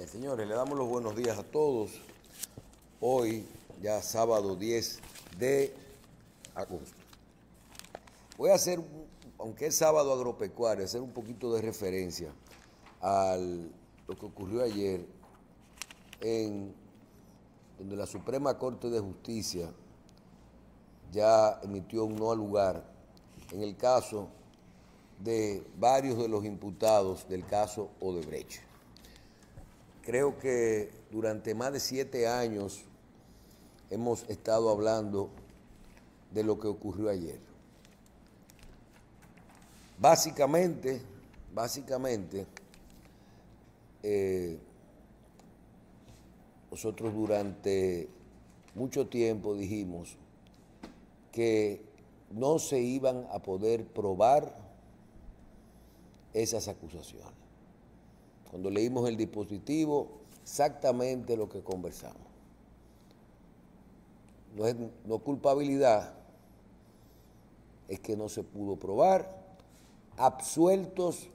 Eh, señores, le damos los buenos días a todos. Hoy, ya sábado 10 de agosto. Voy a hacer, aunque es sábado agropecuario, hacer un poquito de referencia a lo que ocurrió ayer en donde la Suprema Corte de Justicia ya emitió un no al lugar en el caso de varios de los imputados del caso Odebrecht creo que durante más de siete años hemos estado hablando de lo que ocurrió ayer. Básicamente, básicamente, eh, nosotros durante mucho tiempo dijimos que no se iban a poder probar esas acusaciones cuando leímos el dispositivo, exactamente lo que conversamos. No es culpabilidad, es que no se pudo probar, absueltos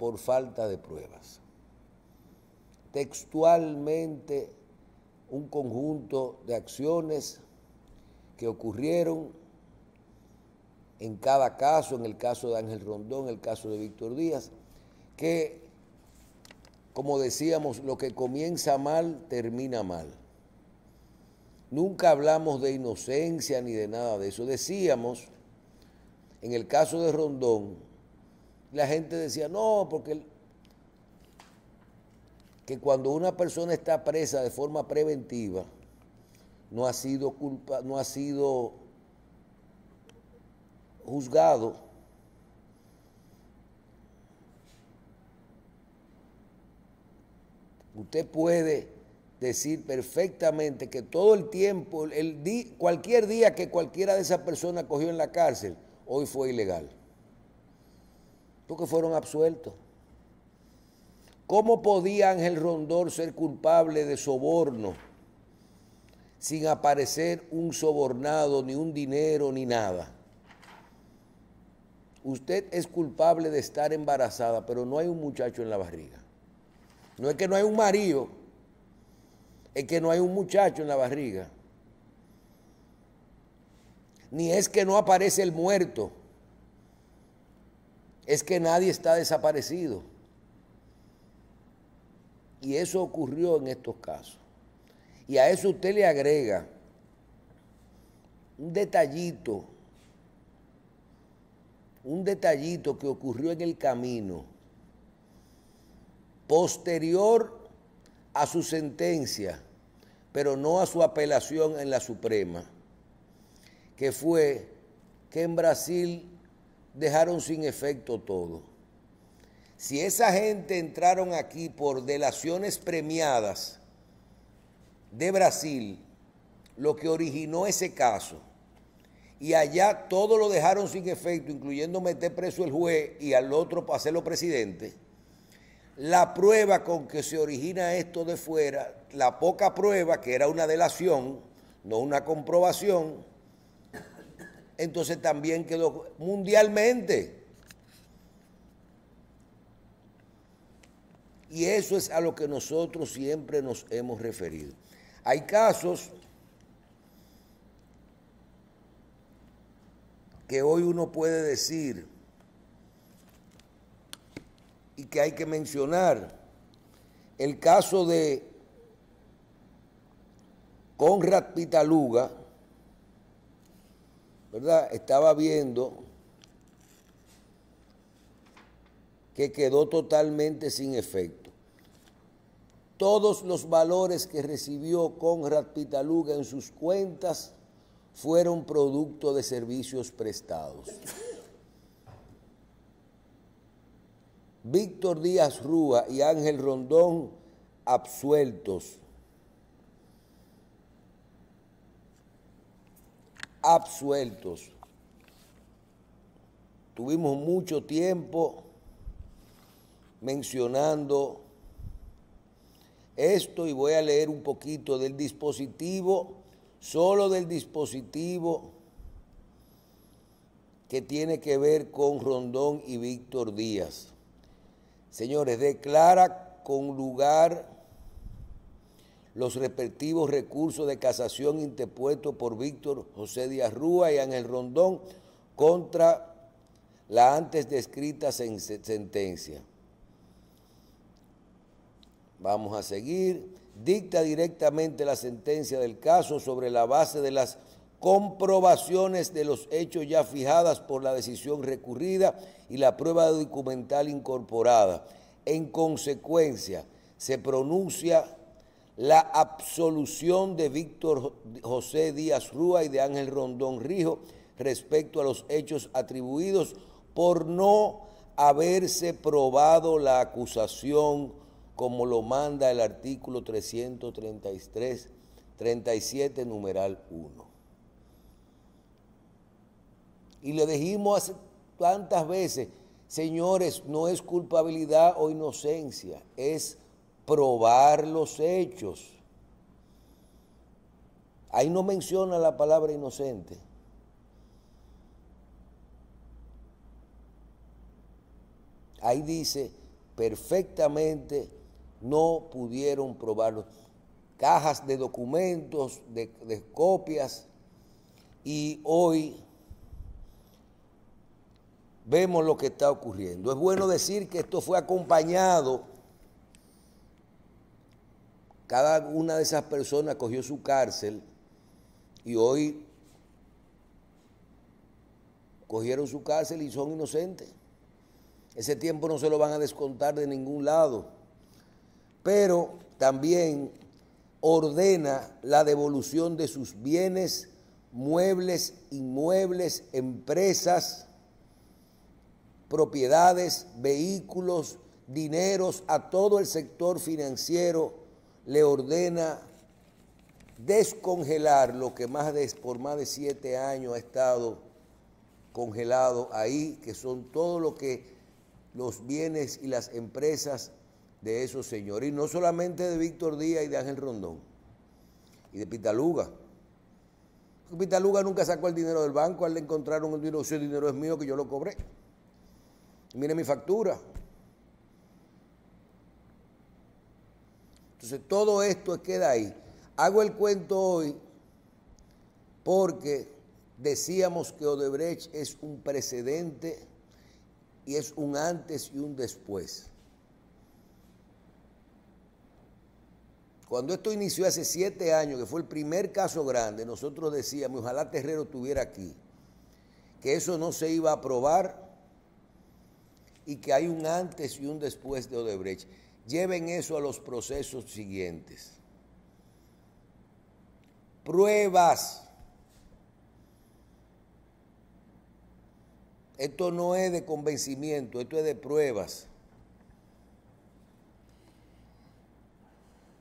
por falta de pruebas. Textualmente, un conjunto de acciones que ocurrieron en cada caso, en el caso de Ángel Rondón, en el caso de Víctor Díaz, que como decíamos, lo que comienza mal termina mal. Nunca hablamos de inocencia ni de nada de eso. Decíamos, en el caso de Rondón, la gente decía, no, porque que cuando una persona está presa de forma preventiva, no ha sido culpa, no ha sido juzgado Usted puede decir perfectamente que todo el tiempo, cualquier día que cualquiera de esas personas cogió en la cárcel, hoy fue ilegal. Porque fueron absueltos. ¿Cómo podía Ángel Rondor ser culpable de soborno sin aparecer un sobornado, ni un dinero, ni nada? Usted es culpable de estar embarazada, pero no hay un muchacho en la barriga. No es que no hay un marido, es que no hay un muchacho en la barriga. Ni es que no aparece el muerto, es que nadie está desaparecido. Y eso ocurrió en estos casos. Y a eso usted le agrega un detallito, un detallito que ocurrió en el camino posterior a su sentencia, pero no a su apelación en la Suprema, que fue que en Brasil dejaron sin efecto todo. Si esa gente entraron aquí por delaciones premiadas de Brasil, lo que originó ese caso, y allá todo lo dejaron sin efecto, incluyendo meter preso el juez y al otro para hacerlo presidente, la prueba con que se origina esto de fuera, la poca prueba, que era una delación, no una comprobación, entonces también quedó mundialmente. Y eso es a lo que nosotros siempre nos hemos referido. Hay casos que hoy uno puede decir, y que hay que mencionar. El caso de Conrad Pitaluga, ¿verdad? Estaba viendo que quedó totalmente sin efecto. Todos los valores que recibió Conrad Pitaluga en sus cuentas fueron producto de servicios prestados. Víctor Díaz Rúa y Ángel Rondón absueltos. Absueltos. Tuvimos mucho tiempo mencionando esto y voy a leer un poquito del dispositivo, solo del dispositivo que tiene que ver con Rondón y Víctor Díaz. Señores, declara con lugar los respectivos recursos de casación interpuestos por Víctor José Díaz Rúa y Ángel Rondón contra la antes descrita sentencia. Vamos a seguir. Dicta directamente la sentencia del caso sobre la base de las comprobaciones de los hechos ya fijadas por la decisión recurrida y la prueba documental incorporada. En consecuencia, se pronuncia la absolución de Víctor José Díaz Rúa y de Ángel Rondón Rijo respecto a los hechos atribuidos por no haberse probado la acusación como lo manda el artículo 333, 37, numeral 1. Y le dijimos hace tantas veces, señores, no es culpabilidad o inocencia, es probar los hechos. Ahí no menciona la palabra inocente. Ahí dice perfectamente no pudieron probarlo. Cajas de documentos, de copias, y hoy vemos lo que está ocurriendo. Es bueno decir que esto fue acompañado. Cada una de esas personas cogió su cárcel y hoy cogieron su cárcel y son inocentes. Ese tiempo no se lo van a descontar de ningún lado. Pero también ordena la devolución de sus bienes, muebles, inmuebles, empresas propiedades, vehículos, dineros a todo el sector financiero, le ordena descongelar lo que más de, por más de siete años ha estado congelado ahí, que son todo lo que los bienes y las empresas de esos señores, y no solamente de Víctor Díaz y de Ángel Rondón, y de Pitaluga. Pitaluga nunca sacó el dinero del banco, al le encontraron el dinero, ese dinero es mío que yo lo cobré. Mire mi factura. Entonces todo esto queda ahí. Hago el cuento hoy porque decíamos que Odebrecht es un precedente y es un antes y un después. Cuando esto inició hace siete años, que fue el primer caso grande, nosotros decíamos, ojalá Terrero estuviera aquí, que eso no se iba a aprobar y que hay un antes y un después de Odebrecht. Lleven eso a los procesos siguientes. Pruebas. Esto no es de convencimiento, esto es de pruebas.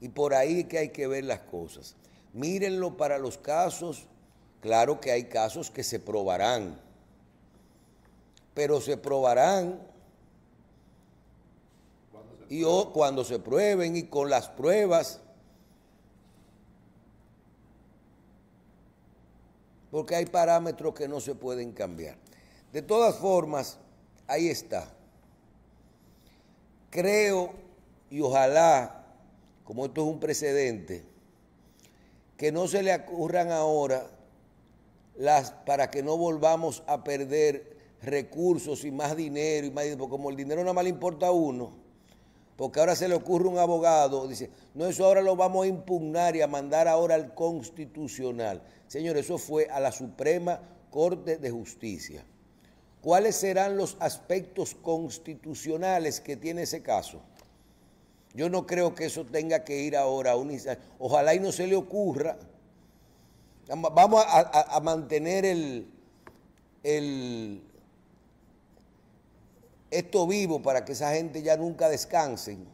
Y por ahí que hay que ver las cosas. Mírenlo para los casos. Claro que hay casos que se probarán, pero se probarán y o oh, cuando se prueben y con las pruebas. Porque hay parámetros que no se pueden cambiar. De todas formas, ahí está. Creo y ojalá, como esto es un precedente, que no se le ocurran ahora las para que no volvamos a perder recursos y más dinero y más porque como el dinero nada más le importa a uno, porque ahora se le ocurre un abogado, dice, no, eso ahora lo vamos a impugnar y a mandar ahora al constitucional. Señor, eso fue a la Suprema Corte de Justicia. ¿Cuáles serán los aspectos constitucionales que tiene ese caso? Yo no creo que eso tenga que ir ahora a un Ojalá y no se le ocurra. Vamos a, mantener el, el, esto vivo para que esa gente ya nunca descansen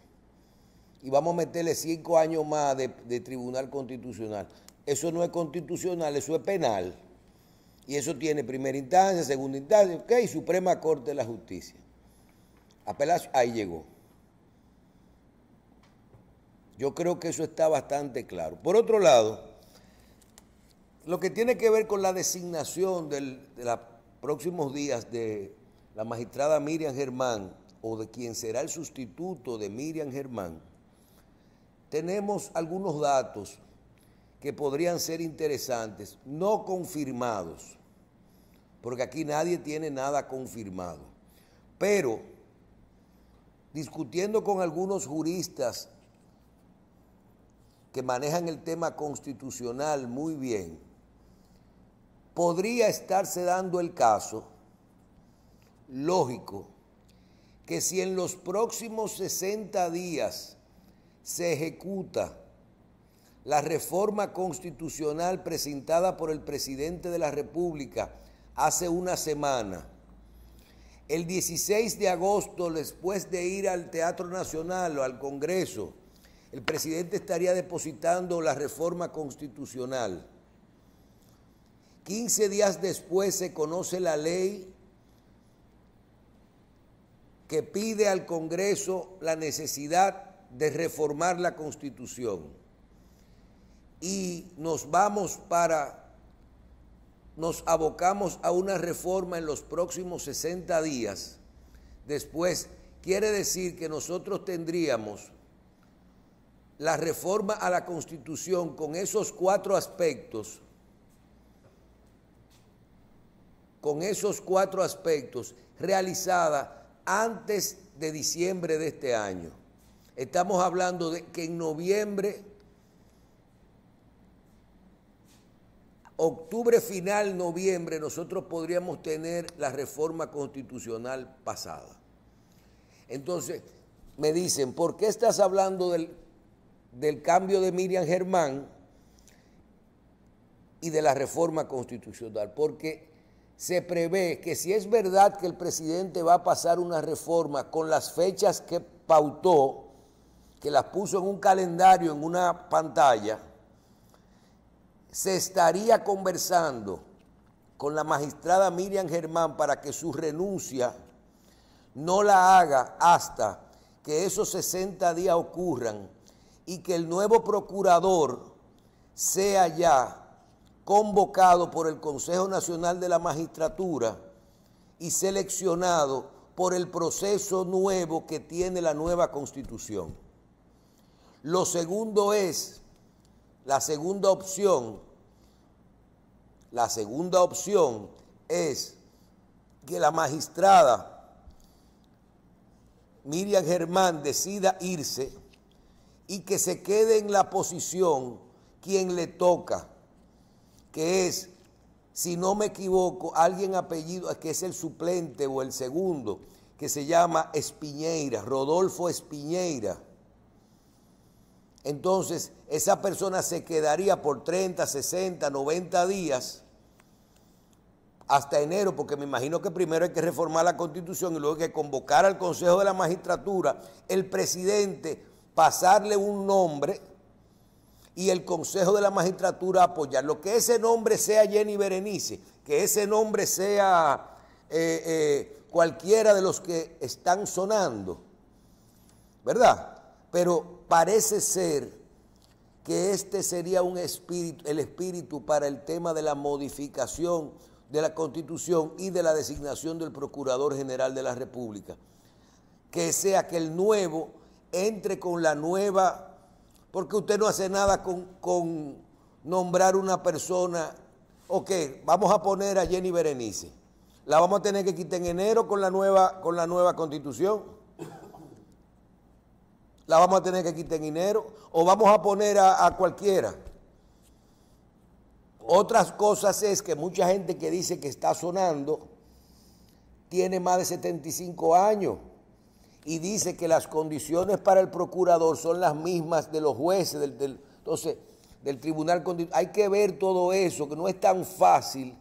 y vamos a meterle cinco años más de, tribunal constitucional. Eso no es constitucional, eso es penal. Y eso tiene primera instancia, segunda instancia, ok, Suprema Corte de la Justicia. Apelación, ahí llegó. Yo creo que eso está bastante claro. Por otro lado, lo que tiene que ver con la designación de los próximos días de la magistrada Miriam Germán o de quien será el sustituto de Miriam Germán, tenemos algunos datos que podrían ser interesantes, no confirmados, porque aquí nadie tiene nada confirmado. Pero, discutiendo con algunos juristas que manejan el tema constitucional muy bien, podría estarse dando el caso lógico que si en los próximos 60 días se ejecuta la reforma constitucional presentada por el presidente de la República hace una semana, el 16 de agosto, después de ir al Teatro Nacional o al Congreso, el presidente estaría depositando la reforma constitucional. 15 días después se conoce la ley que pide al Congreso la necesidad de reformar la Constitución. Y nos vamos para, nos abocamos a una reforma en los próximos 60 días. Después, quiere decir que nosotros tendríamos la reforma a la Constitución con esos cuatro aspectos, con esos cuatro aspectos realizada antes de diciembre de este año. Estamos hablando de que en noviembre, octubre final, noviembre, nosotros podríamos tener la reforma constitucional pasada. Entonces, me dicen, ¿por qué estás hablando del, del cambio de Miriam Germán y de la reforma constitucional? Porque se prevé que si es verdad que el presidente va a pasar una reforma con las fechas que pautó, que las puso en un calendario, en una pantalla, se estaría conversando con la magistrada Miriam Germán para que su renuncia no la haga hasta que esos 60 días ocurran y que el nuevo procurador sea ya convocado por el Consejo Nacional de la Magistratura y seleccionado por el proceso nuevo que tiene la nueva constitución. Lo segundo es, la segunda opción, la segunda opción es que la magistrada Miriam Germán decida irse y que se quede en la posición quien le toca que es, si no me equivoco, alguien apellido, que es el suplente o el segundo, que se llama Espiñeira, Rodolfo Espiñeira. Entonces, esa persona se quedaría por 30, 60, 90 días hasta enero, porque me imagino que primero hay que reformar la constitución y luego hay que convocar al Consejo de la Magistratura, el presidente pasarle un nombre y el Consejo de la Magistratura a apoyarlo. Que ese nombre sea Jenny Berenice, que ese nombre sea eh, eh, cualquiera de los que están sonando, ¿verdad? Pero parece ser que este sería un espíritu, el espíritu para el tema de la modificación de la Constitución y de la designación del Procurador General de la República. Que sea que el nuevo entre con la nueva porque usted no hace nada con, con nombrar una persona. Ok, vamos a poner a Jenny Berenice. La vamos a tener que quitar en enero con la nueva, con la nueva constitución la vamos a tener que quitar en enero? o vamos a poner a, a, cualquiera. Otras cosas es que mucha gente que dice que está sonando tiene más de 75 años y dice que las condiciones para el procurador son las mismas de los jueces, del, entonces, del tribunal Hay que ver todo eso, que no es tan fácil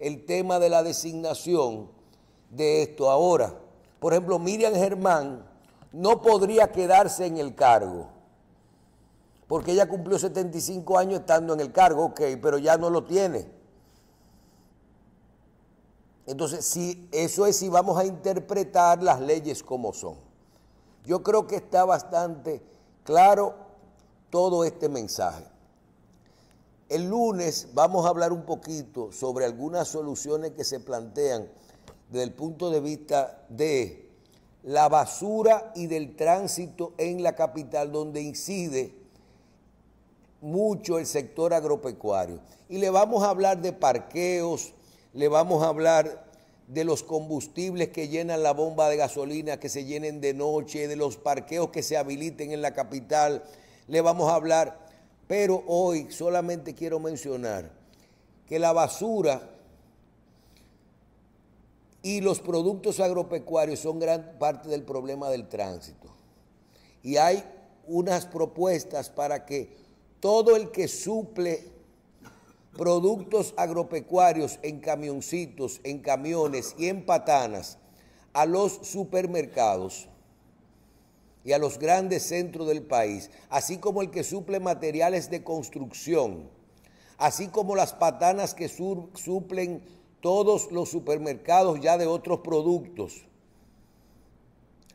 el tema de la designación de esto ahora. Por ejemplo, Miriam Germán no podría quedarse en el cargo, porque ella cumplió 75 años estando en el cargo, ok, pero ya no lo tiene. Entonces, si, eso es si vamos a interpretar las leyes como son. Yo creo que está bastante claro todo este mensaje. El lunes vamos a hablar un poquito sobre algunas soluciones que se plantean desde el punto de vista de la basura y del tránsito en la capital, donde incide mucho el sector agropecuario. Y le vamos a hablar de parqueos, le vamos a hablar de los combustibles que llenan la bomba de gasolina, que se llenen de noche, de los parqueos que se habiliten en la capital. Le vamos a hablar, pero hoy solamente quiero mencionar que la basura y los productos agropecuarios son gran parte del problema del tránsito. Y hay unas propuestas para que todo el que suple productos agropecuarios en camioncitos, en camiones y en patanas a los supermercados y a los grandes centros del país, así como el que suple materiales de construcción, así como las patanas que suplen todos los supermercados ya de otros productos,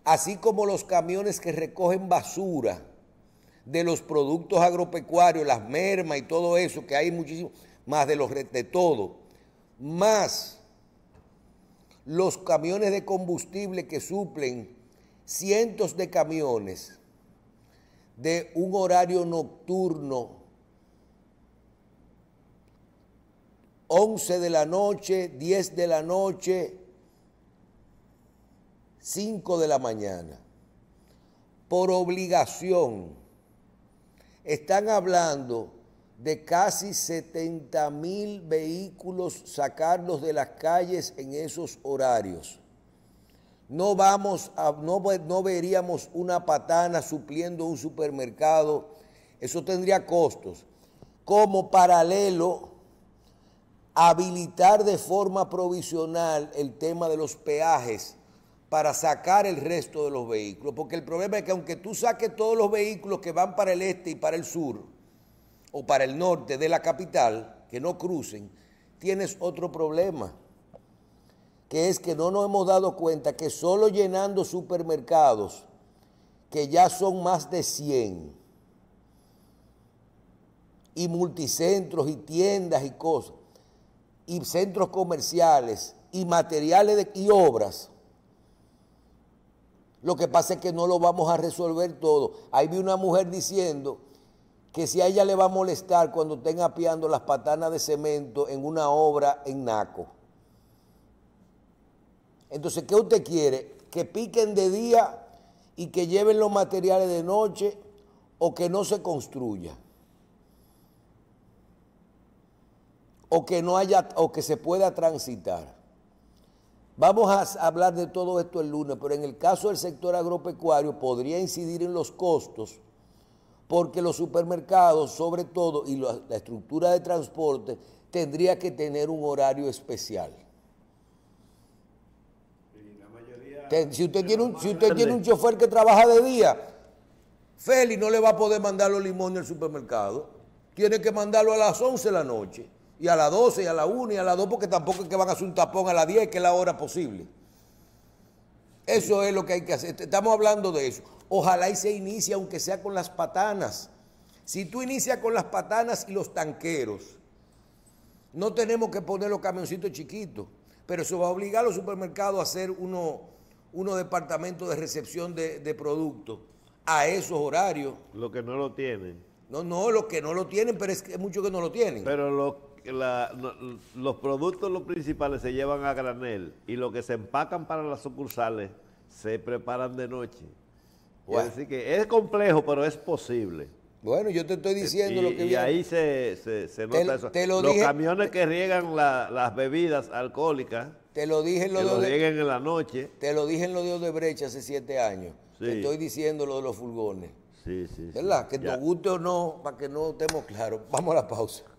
así como los camiones que recogen basura de los productos agropecuarios, las mermas y todo eso, que hay muchísimos más de los de todo, más los camiones de combustible que suplen cientos de camiones de un horario nocturno, 11 de la noche, 10 de la noche, 5 de la mañana, por obligación, están hablando de casi 70 mil vehículos, sacarlos de las calles en esos horarios. No vamos a, no, no veríamos una patana supliendo un supermercado. Eso tendría costos. Como paralelo, habilitar de forma provisional el tema de los peajes para sacar el resto de los vehículos. Porque el problema es que aunque tú saques todos los vehículos que van para el este y para el sur, o para el norte de la capital, que no crucen, tienes otro problema, que es que no nos hemos dado cuenta que solo llenando supermercados, que ya son más de 100, y multicentros y tiendas y cosas, y centros comerciales y materiales y obras, lo que pasa es que no lo vamos a resolver todo. Ahí vi una mujer diciendo que si a ella le va a molestar cuando estén apiando las patanas de cemento en una obra en Naco. Entonces, ¿qué usted quiere? ¿Que piquen de día y que lleven los materiales de noche o que no se construya? O que no haya, o que se pueda transitar. Vamos a hablar de todo esto el lunes, pero en el caso del sector agropecuario podría incidir en los costos porque los supermercados, sobre todo, y la, estructura de transporte, tendría que tener un horario especial. si usted, tiene un, si usted tiene un chofer que trabaja de día, Félix no le va a poder mandar los limones al supermercado. Tiene que mandarlo a las 11 de la noche, y a las 12, y a las 1, y a las 2, porque tampoco es que van a hacer un tapón a las 10, que es la hora posible. Eso es lo que hay que hacer. Estamos hablando de eso. Ojalá y se inicie, aunque sea con las patanas. Si tú inicias con las patanas y los tanqueros, no tenemos que poner los camioncitos chiquitos, pero eso va a obligar a los supermercados a hacer unos uno departamentos de recepción de, productos a esos horarios. Los que no lo tienen. No, no, los que no lo tienen, pero es que muchos que no lo tienen. Pero los los productos los principales se llevan a granel y lo que se empacan para las sucursales se preparan de noche. Así que es complejo, pero es posible. Bueno, yo te estoy eh, diciendo lo que Y ahí se, se, nota eso. los camiones que riegan las bebidas alcohólicas. Te lo dije en lo, riegan en la noche. Te lo dije en lo de Odebrecht hace siete años. Te estoy diciendo lo de los fulgones Sí, sí. ¿Verdad? que nos guste o no, para que no estemos claros. Vamos a la pausa.